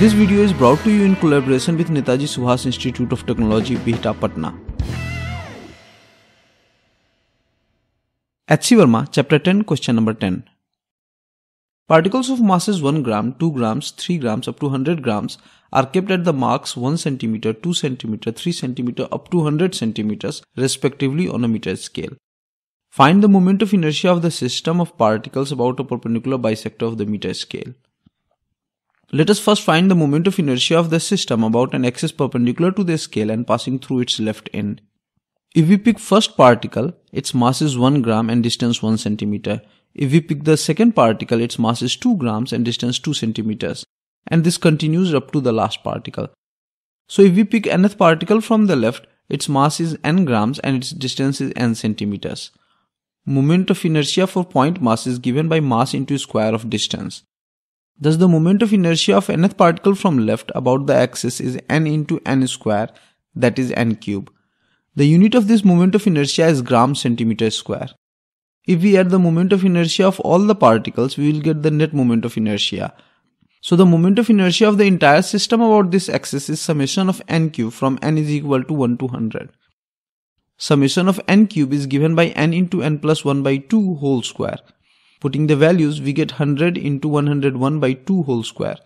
This video is brought to you in collaboration with Netaji Suhas Institute of Technology, Bihta, Patna. H.C. Verma, Chapter 10, Question Number 10. Particles of masses 1 gram, 2 grams, 3 grams up to 100 grams are kept at the marks 1 centimeter, 2 centimeter, 3 centimeter up to 100 centimeters respectively on a meter scale. Find the moment of inertia of the system of particles about a perpendicular bisector of the meter scale. Let us first find the moment of inertia of the system about an axis perpendicular to the scale and passing through its left end. If we pick first particle, its mass is 1 gram and distance 1 centimeter. If we pick the second particle, its mass is 2 grams and distance 2 centimeters. And this continues up to the last particle. So if we pick nth particle from the left, its mass is n grams and its distance is n centimeters. Moment of inertia for point mass is given by mass into square of distance. Thus the moment of inertia of nth particle from left about the axis is n into n square that is n cube. The unit of this moment of inertia is gram centimeter square. If we add the moment of inertia of all the particles we will get the net moment of inertia. So the moment of inertia of the entire system about this axis is summation of n cube from n is equal to 1 to 100. Summation of n cube is given by n into n plus 1 by 2 whole square. Putting the values, we get 100 into 101 by 2 whole square.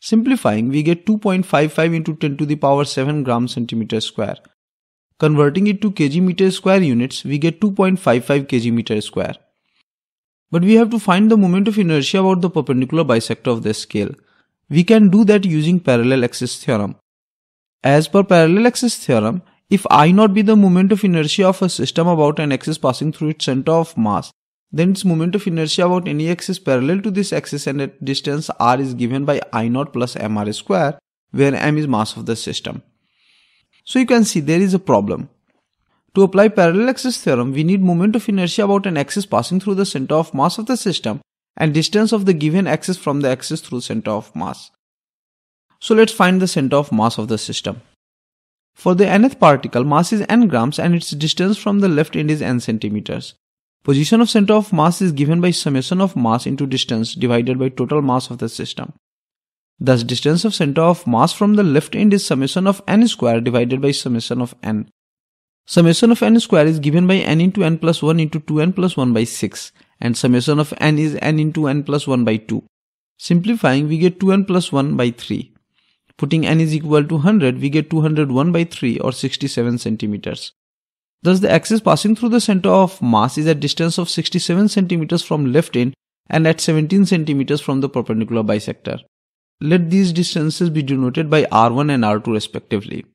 Simplifying, we get 2.55 into 10 to the power 7 gram centimeter square. Converting it to kg meter square units, we get 2.55 kg meter square. But we have to find the moment of inertia about the perpendicular bisector of this scale. We can do that using parallel axis theorem. As per parallel axis theorem, if I not be the moment of inertia of a system about an axis passing through its center of mass, then its moment of inertia about any axis parallel to this axis and at distance r is given by i naught plus mr square where m is mass of the system. So you can see there is a problem. To apply parallel axis theorem, we need moment of inertia about an axis passing through the center of mass of the system and distance of the given axis from the axis through center of mass. So let's find the center of mass of the system. For the nth particle, mass is n grams and its distance from the left end is n centimeters. Position of center of mass is given by summation of mass into distance divided by total mass of the system. Thus distance of center of mass from the left end is summation of n square divided by summation of n. Summation of n square is given by n into n plus 1 into 2n plus 1 by 6 and summation of n is n into n plus 1 by 2. Simplifying we get 2n plus 1 by 3. Putting n is equal to 100 we get 201 by 3 or 67 centimeters. Thus, the axis passing through the center of mass is at distance of 67 centimeters from left end and at 17 centimeters from the perpendicular bisector. Let these distances be denoted by r1 and r2 respectively.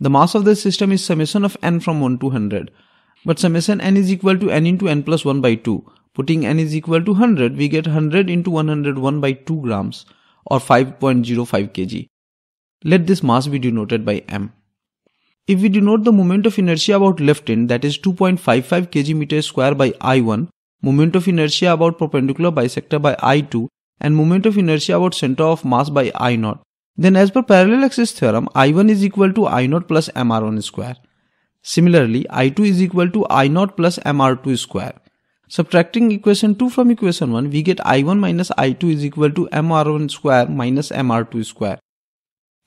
The mass of the system is summation of n from 1 to 100. But summation n is equal to n into n plus 1 by 2. Putting n is equal to 100, we get 100 into 101 by 2 grams or 5.05 kg. Let this mass be denoted by m. If we denote the moment of inertia about left end that is 2.55 kg meter square by I1, moment of inertia about perpendicular bisector by I2 and moment of inertia about center of mass by I0, then as per parallel axis theorem I1 is equal to I0 plus MR1 square. Similarly I2 is equal to I0 plus MR2 square. Subtracting equation 2 from equation 1 we get I1 minus I2 is equal to MR1 square minus MR2 square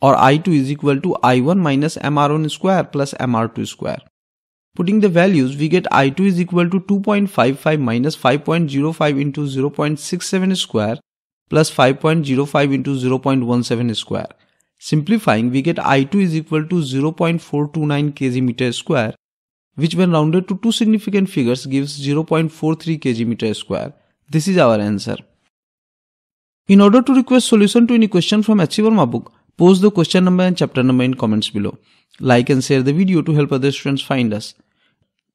or I2 is equal to I1 minus MR1 square plus MR2 square. Putting the values, we get I2 is equal to 2.55 minus 5.05 into 0.67 square plus 5.05 into 0.17 square. Simplifying, we get I2 is equal to 0.429 kg meter square, which when rounded to two significant figures gives 0.43 kg meter square. This is our answer. In order to request solution to any question from Achiever Book. Post the question number and chapter number in comments below. Like and share the video to help other students find us.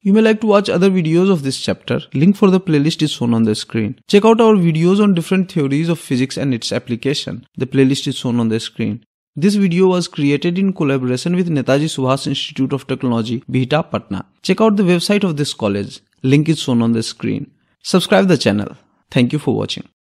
You may like to watch other videos of this chapter. Link for the playlist is shown on the screen. Check out our videos on different theories of physics and its application. The playlist is shown on the screen. This video was created in collaboration with Netaji Subhas Institute of Technology, Bihta, Patna. Check out the website of this college. Link is shown on the screen. Subscribe the channel. Thank you for watching.